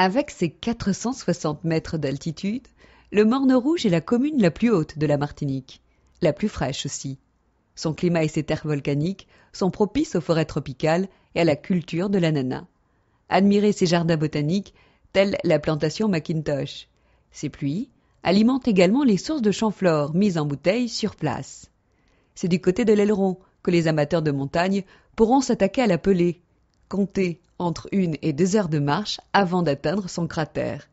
Avec ses 460 mètres d'altitude, le Morne Rouge est la commune la plus haute de la Martinique, la plus fraîche aussi. Son climat et ses terres volcaniques sont propices aux forêts tropicales et à la culture de l'ananas. Admirez ses jardins botaniques, tels la plantation McIntosh. Ses pluies alimentent également les sources de champflore mises en bouteille sur place. C'est du côté de l'aileron que les amateurs de montagne pourront s'attaquer à la pelée, compter, entre une et deux heures de marche avant d'atteindre son cratère.